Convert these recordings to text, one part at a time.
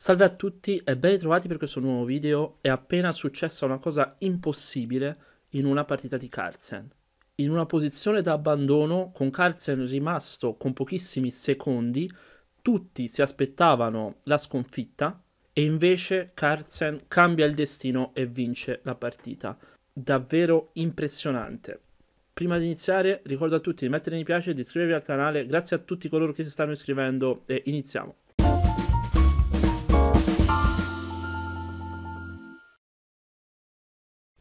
Salve a tutti e ben ritrovati per questo nuovo video. È appena successa una cosa impossibile in una partita di Carlsen. In una posizione da abbandono, con Carlsen rimasto con pochissimi secondi, tutti si aspettavano la sconfitta e invece Carlsen cambia il destino e vince la partita. Davvero impressionante. Prima di iniziare ricordo a tutti di mettere mi piace e di iscrivervi al canale, grazie a tutti coloro che si stanno iscrivendo e iniziamo.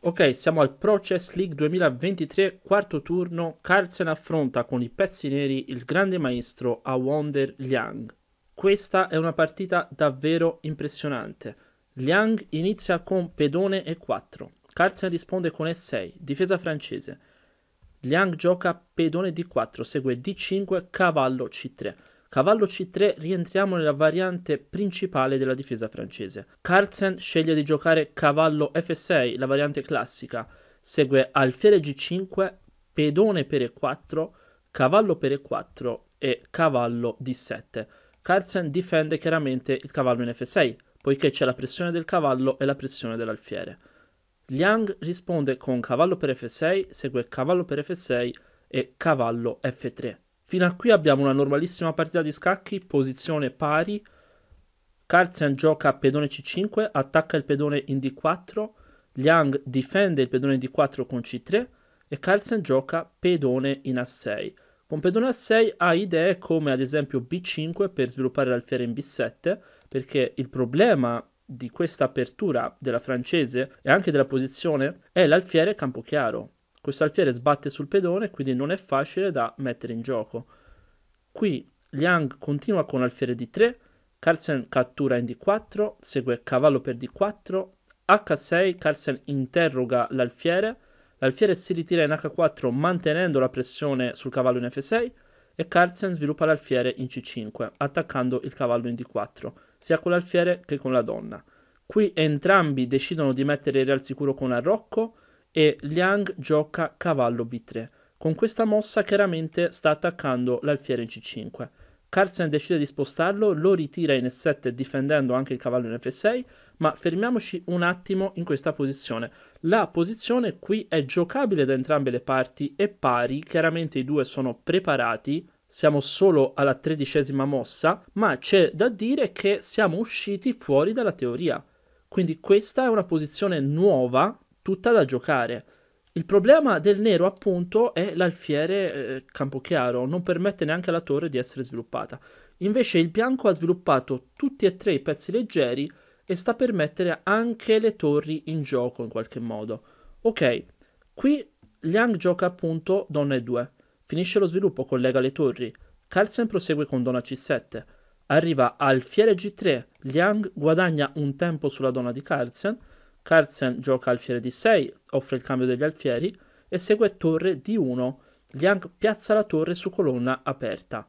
Ok, siamo al Pro Chess League 2023, quarto turno. Carlsen affronta con i pezzi neri il grande maestro a Wonder Liang. Questa è una partita davvero impressionante. Liang inizia con pedone E4. Carlsen risponde con E6, difesa francese. Liang gioca pedone D4, segue D5, cavallo C3. Cavallo C3 rientriamo nella variante principale della difesa francese. Carlsen sceglie di giocare cavallo F6, la variante classica. Segue alfiere G5, pedone per E4, cavallo per E4 e cavallo D7. Carlsen difende chiaramente il cavallo in F6, poiché c'è la pressione del cavallo e la pressione dell'alfiere. Liang risponde con cavallo per F6, segue cavallo per F6 e cavallo F3. Fino a qui abbiamo una normalissima partita di scacchi, posizione pari. Carlsen gioca pedone C5, attacca il pedone in D4, Liang difende il pedone in D4 con C3 e Carlsen gioca pedone in A6. Con pedone A6 ha idee come ad esempio B5 per sviluppare l'alfiere in B7, perché il problema di questa apertura della francese e anche della posizione è l'alfiere campo chiaro. Questo alfiere sbatte sul pedone, quindi non è facile da mettere in gioco. Qui Liang continua con alfiere d3, Carlsen cattura in d4, segue cavallo per d4, h6, Carlsen interroga l'alfiere, l'alfiere si ritira in h4 mantenendo la pressione sul cavallo in f6 e Carlsen sviluppa l'alfiere in c5, attaccando il cavallo in d4, sia con l'alfiere che con la donna. Qui entrambi decidono di mettere il re al sicuro con arrocco, e Liang gioca cavallo b3. Con questa mossa chiaramente sta attaccando l'alfiere in c5. Carlsen decide di spostarlo, lo ritira in e7 difendendo anche il cavallo in f6, ma fermiamoci un attimo in questa posizione. La posizione qui è giocabile da entrambe le parti e pari, chiaramente i due sono preparati, siamo solo alla tredicesima mossa, ma c'è da dire che siamo usciti fuori dalla teoria. Quindi questa è una posizione nuova tutta da giocare. Il problema del nero, appunto, è l'alfiere eh, Campochiaro, non permette neanche alla torre di essere sviluppata. Invece il bianco ha sviluppato tutti e tre i pezzi leggeri e sta per mettere anche le torri in gioco in qualche modo. Ok, qui Liang gioca appunto donna e2, finisce lo sviluppo, collega le torri. Carlsen prosegue con donna c7, arriva alfiere g3, Liang guadagna un tempo sulla donna di Carlsen Carlsen gioca alfiere di 6, offre il cambio degli alfieri e segue torre di 1. Liang piazza la torre su colonna aperta.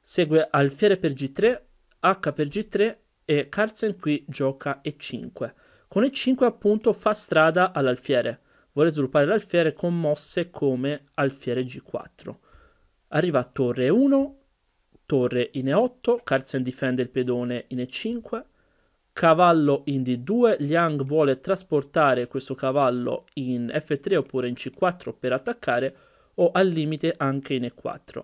Segue alfiere per g3, h per g3 e Carlsen qui gioca e5. Con e5 appunto fa strada all'alfiere. Vuole sviluppare l'alfiere con mosse come alfiere g4. Arriva torre 1, torre in e8, Carlsen difende il pedone in e5, cavallo in D2, Liang vuole trasportare questo cavallo in F3 oppure in C4 per attaccare o al limite anche in E4.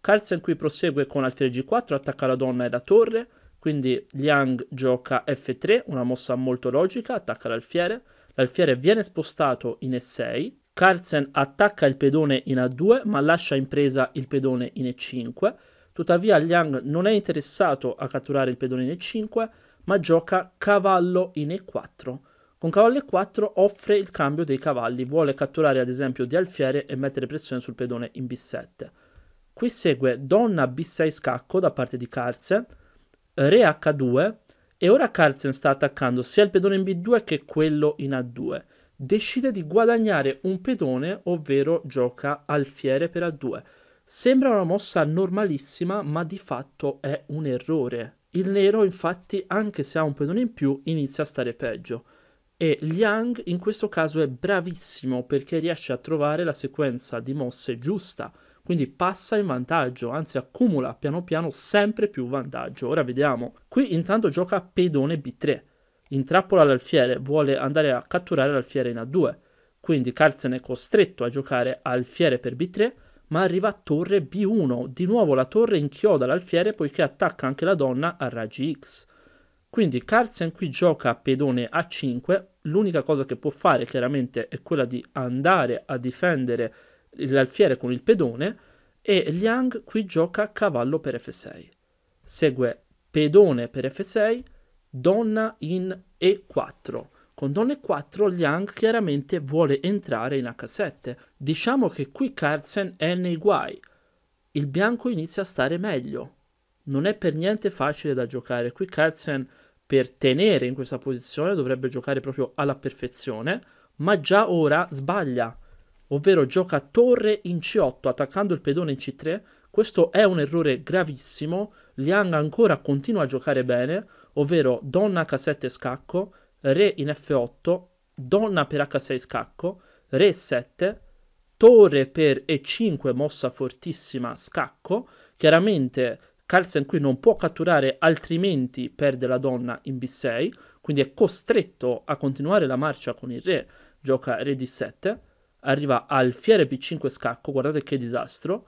Carlsen qui prosegue con alfiere G4, attacca la donna e la torre, quindi Liang gioca F3, una mossa molto logica, attacca l'alfiere, l'alfiere viene spostato in E6, Carlsen attacca il pedone in A2 ma lascia in presa il pedone in E5, tuttavia Liang non è interessato a catturare il pedone in E5, ma gioca cavallo in e4. Con cavallo e4 offre il cambio dei cavalli, vuole catturare ad esempio di alfiere e mettere pressione sul pedone in b7. Qui segue donna b6 scacco da parte di Carlsen, re h2 e ora Carlsen sta attaccando sia il pedone in b2 che quello in a2. Decide di guadagnare un pedone, ovvero gioca alfiere per a2. Sembra una mossa normalissima, ma di fatto è un errore, il nero, infatti, anche se ha un pedone in più, inizia a stare peggio. E Liang in questo caso è bravissimo perché riesce a trovare la sequenza di mosse giusta, quindi passa in vantaggio, anzi accumula piano piano sempre più vantaggio. Ora vediamo. Qui intanto gioca pedone B3, intrappola l'alfiere, vuole andare a catturare l'alfiere in A2, quindi Carlsen è costretto a giocare alfiere per B3 ma arriva a torre B1. Di nuovo la torre inchioda l'alfiere poiché attacca anche la donna a raggi X. Quindi Carlsen qui gioca a pedone A5, l'unica cosa che può fare chiaramente è quella di andare a difendere l'alfiere con il pedone e Liang qui gioca a cavallo per F6. Segue pedone per F6, donna in E4. Con donne 4 Liang chiaramente vuole entrare in H7. Diciamo che qui Carlsen è nei guai. Il bianco inizia a stare meglio. Non è per niente facile da giocare. Qui Carlsen per tenere in questa posizione dovrebbe giocare proprio alla perfezione, ma già ora sbaglia, ovvero gioca torre in C8 attaccando il pedone in C3. Questo è un errore gravissimo, Liang ancora continua a giocare bene, ovvero donna H7 scacco, re in f8, donna per h6 scacco, re 7 torre per e5 mossa fortissima scacco, chiaramente Carlsen qui non può catturare altrimenti perde la donna in b6, quindi è costretto a continuare la marcia con il re, gioca re d7, arriva al fiere b5 scacco, guardate che disastro,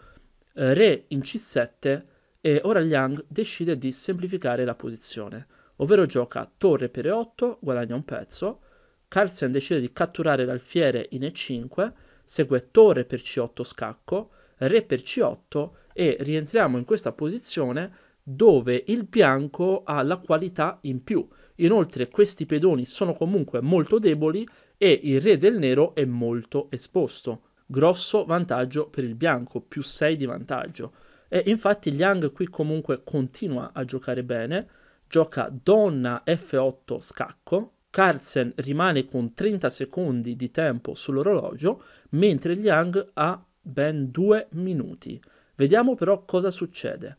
re in c7 e ora Liang decide di semplificare la posizione ovvero gioca torre per e8, guadagna un pezzo, Carlsen decide di catturare l'alfiere in e5, segue torre per c8 scacco, re per c8 e rientriamo in questa posizione dove il bianco ha la qualità in più. Inoltre questi pedoni sono comunque molto deboli e il re del nero è molto esposto. Grosso vantaggio per il bianco, più 6 di vantaggio. E infatti Liang qui comunque continua a giocare bene, gioca donna F8 scacco, Carlsen rimane con 30 secondi di tempo sull'orologio, mentre Liang ha ben 2 minuti. Vediamo però cosa succede.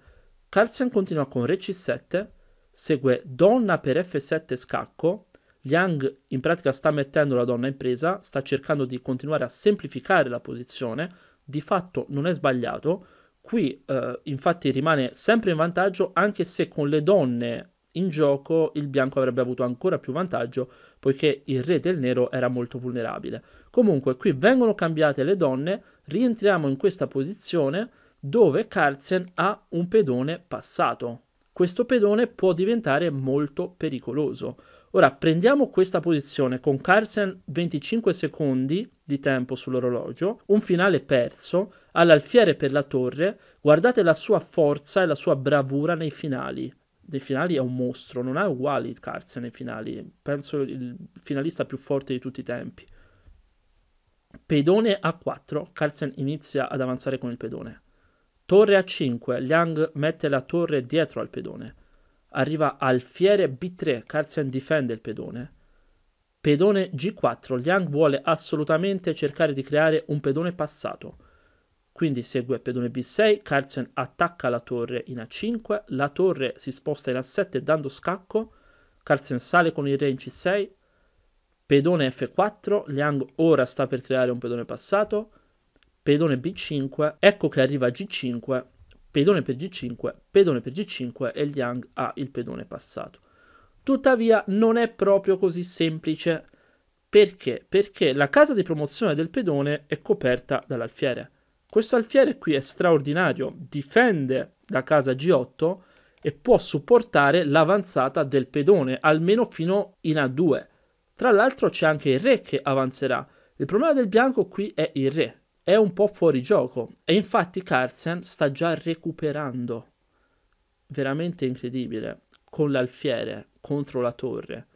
Carlsen continua con Re C7, segue donna per F7 scacco, Liang in pratica sta mettendo la donna in presa, sta cercando di continuare a semplificare la posizione, di fatto non è sbagliato, qui eh, infatti rimane sempre in vantaggio anche se con le donne in gioco il bianco avrebbe avuto ancora più vantaggio poiché il re del nero era molto vulnerabile. Comunque qui vengono cambiate le donne, rientriamo in questa posizione dove Carlsen ha un pedone passato. Questo pedone può diventare molto pericoloso. Ora prendiamo questa posizione con Carlsen 25 secondi di tempo sull'orologio, un finale perso, all'alfiere per la torre, guardate la sua forza e la sua bravura nei finali dei finali è un mostro, non ha uguali Cards nei finali, penso il finalista più forte di tutti i tempi. Pedone a 4, Carlsen inizia ad avanzare con il pedone. Torre a 5, Liang mette la torre dietro al pedone. Arriva alfiere B3, Carlsen difende il pedone. Pedone G4, Liang vuole assolutamente cercare di creare un pedone passato quindi segue pedone b6, Carlsen attacca la torre in a5, la torre si sposta in a7 dando scacco, Carlsen sale con il re in c6, pedone f4, Liang ora sta per creare un pedone passato, pedone b5, ecco che arriva g5, pedone per g5, pedone per g5 e Liang ha il pedone passato. Tuttavia non è proprio così semplice. Perché? Perché la casa di promozione del pedone è coperta dall'alfiere. Questo alfiere qui è straordinario, difende la casa G8 e può supportare l'avanzata del pedone, almeno fino in A2. Tra l'altro c'è anche il re che avanzerà. Il problema del bianco qui è il re, è un po' fuori gioco e infatti Carlsen sta già recuperando. Veramente incredibile, con l'alfiere contro la torre.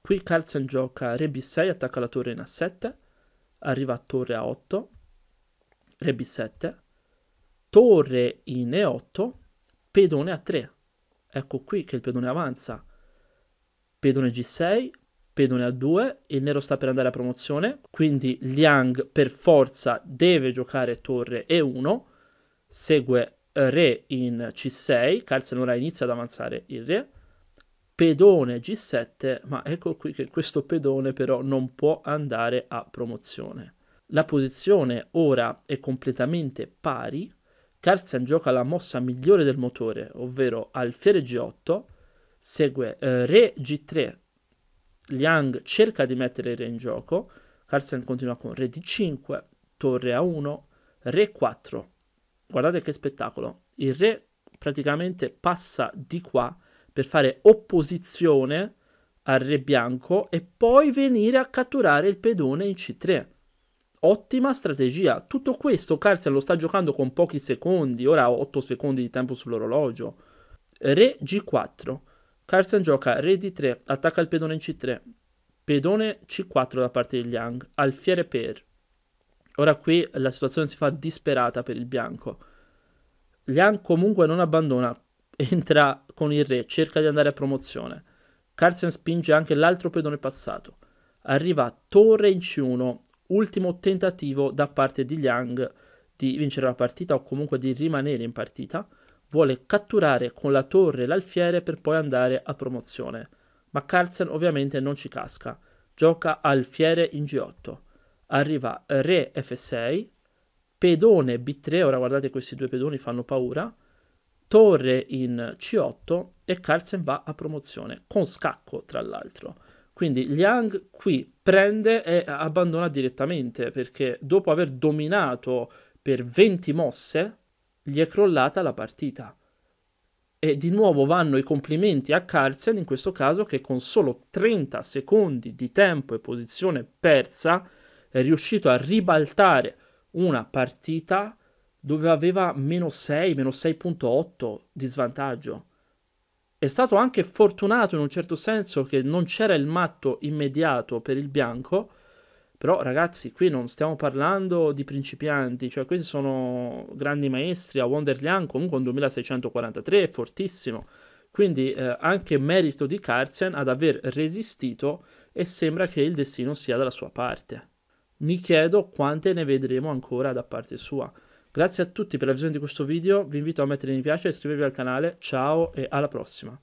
Qui Carlsen gioca re b6, attacca la torre in a7, arriva a torre a8, re b7, torre in e8, pedone a 3. Ecco qui che il pedone avanza. Pedone g6, pedone a 2, il nero sta per andare a promozione, quindi Liang per forza deve giocare torre e1, segue re in c6, Carlsen ora inizia ad avanzare il re, pedone g7, ma ecco qui che questo pedone però non può andare a promozione. La posizione ora è completamente pari. Carlsen gioca la mossa migliore del motore, ovvero alfiere G8, segue eh, Re G3. Liang cerca di mettere Re in gioco. Carlsen continua con Re D5, Torre A1, Re 4. Guardate che spettacolo. Il Re praticamente passa di qua per fare opposizione al Re bianco e poi venire a catturare il pedone in C3 Ottima strategia. Tutto questo Carlsen lo sta giocando con pochi secondi, ora ha 8 secondi di tempo sull'orologio. Re G4. Carlsen gioca re D3, attacca il pedone in C3. Pedone C4 da parte di Liang, alfiere per. Ora qui la situazione si fa disperata per il bianco. Liang comunque non abbandona, entra con il re, cerca di andare a promozione. Carlsen spinge anche l'altro pedone passato. Arriva torre in C1, ultimo tentativo da parte di Liang di vincere la partita o comunque di rimanere in partita, vuole catturare con la torre l'alfiere per poi andare a promozione. Ma Carlsen ovviamente non ci casca, gioca alfiere in G8. Arriva re F6, pedone B3, ora guardate questi due pedoni fanno paura, torre in C8 e Carlsen va a promozione, con scacco tra l'altro. Quindi Liang qui prende e abbandona direttamente perché dopo aver dominato per 20 mosse gli è crollata la partita. E di nuovo vanno i complimenti a Carlsen in questo caso che con solo 30 secondi di tempo e posizione persa è riuscito a ribaltare una partita dove aveva meno 6, meno 6.8 di svantaggio è stato anche fortunato in un certo senso che non c'era il matto immediato per il bianco, però ragazzi qui non stiamo parlando di principianti, cioè questi sono grandi maestri, a Wonderland, comunque un 2643 è fortissimo, quindi eh, anche merito di Cartian ad aver resistito e sembra che il destino sia dalla sua parte. Mi chiedo quante ne vedremo ancora da parte sua. Grazie a tutti per la visione di questo video, vi invito a mettere mi piace, e iscrivervi al canale, ciao e alla prossima.